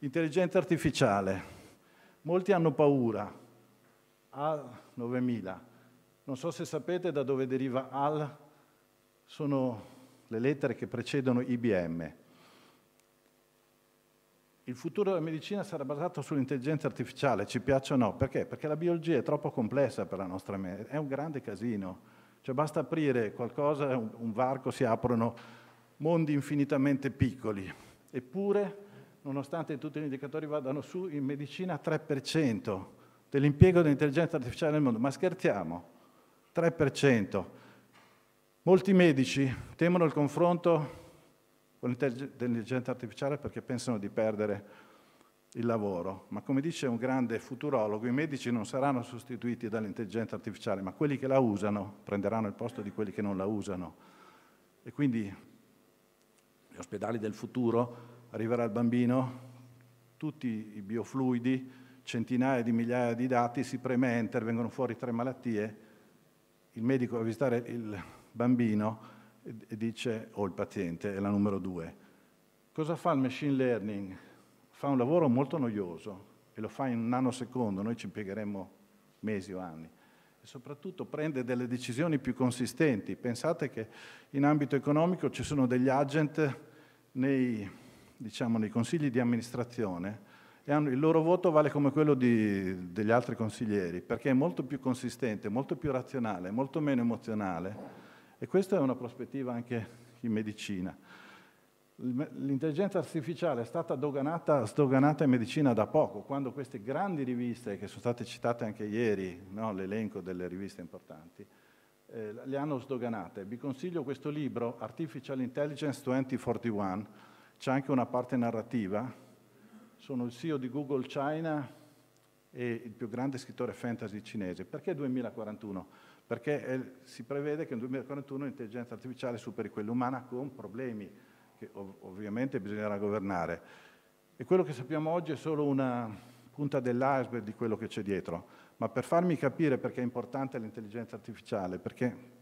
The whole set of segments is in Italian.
Intelligenza artificiale. Molti hanno paura. Al 9000. Non so se sapete da dove deriva AL, sono le lettere che precedono IBM. Il futuro della medicina sarà basato sull'intelligenza artificiale, ci piaccia o no? Perché? Perché la biologia è troppo complessa per la nostra mente, è un grande casino. Cioè basta aprire qualcosa, un varco, si aprono mondi infinitamente piccoli. Eppure nonostante tutti gli indicatori vadano su, in medicina 3% dell'impiego dell'intelligenza artificiale nel mondo. Ma scherziamo, 3%. Molti medici temono il confronto con l'intelligenza artificiale perché pensano di perdere il lavoro, ma come dice un grande futurologo, i medici non saranno sostituiti dall'intelligenza artificiale, ma quelli che la usano prenderanno il posto di quelli che non la usano. E quindi gli ospedali del futuro arriverà il bambino, tutti i biofluidi, centinaia di migliaia di dati, si preme enter, vengono fuori tre malattie, il medico va a visitare il bambino e dice, o oh, il paziente, è la numero due. Cosa fa il machine learning? Fa un lavoro molto noioso e lo fa in un nanosecondo, noi ci impiegheremo mesi o anni e soprattutto prende delle decisioni più consistenti. Pensate che in ambito economico ci sono degli agent nei diciamo, nei consigli di amministrazione e hanno, il loro voto vale come quello di, degli altri consiglieri, perché è molto più consistente, molto più razionale, molto meno emozionale e questa è una prospettiva anche in medicina. L'intelligenza artificiale è stata doganata, sdoganata in medicina da poco, quando queste grandi riviste, che sono state citate anche ieri, no, l'elenco delle riviste importanti, eh, le hanno sdoganate. Vi consiglio questo libro, Artificial Intelligence 2041, c'è anche una parte narrativa. Sono il CEO di Google China e il più grande scrittore fantasy cinese. Perché 2041? Perché eh, si prevede che nel 2041 l'intelligenza artificiale superi quella umana con problemi che ov ovviamente bisognerà governare. E quello che sappiamo oggi è solo una punta dell'iceberg di quello che c'è dietro. Ma per farmi capire perché è importante l'intelligenza artificiale, perché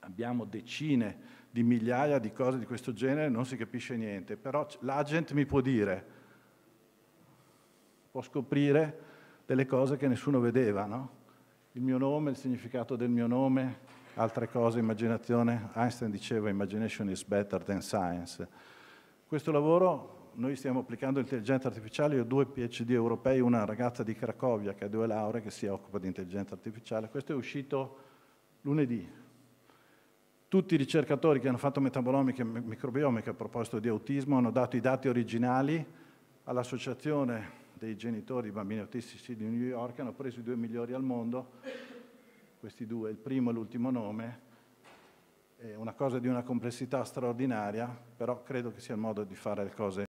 abbiamo decine di migliaia di cose di questo genere non si capisce niente, però l'agent mi può dire, può scoprire delle cose che nessuno vedeva, no? il mio nome, il significato del mio nome, altre cose, immaginazione, Einstein diceva imagination is better than science. Questo lavoro noi stiamo applicando intelligenza artificiale, io ho due PhD europei, una ragazza di Cracovia che ha due lauree che si occupa di intelligenza artificiale, questo è uscito lunedì, tutti i ricercatori che hanno fatto metabolomica e microbiomica a proposito di autismo hanno dato i dati originali all'Associazione dei genitori di bambini autistici di New York, hanno preso i due migliori al mondo, questi due, il primo e l'ultimo nome, è una cosa di una complessità straordinaria, però credo che sia il modo di fare le cose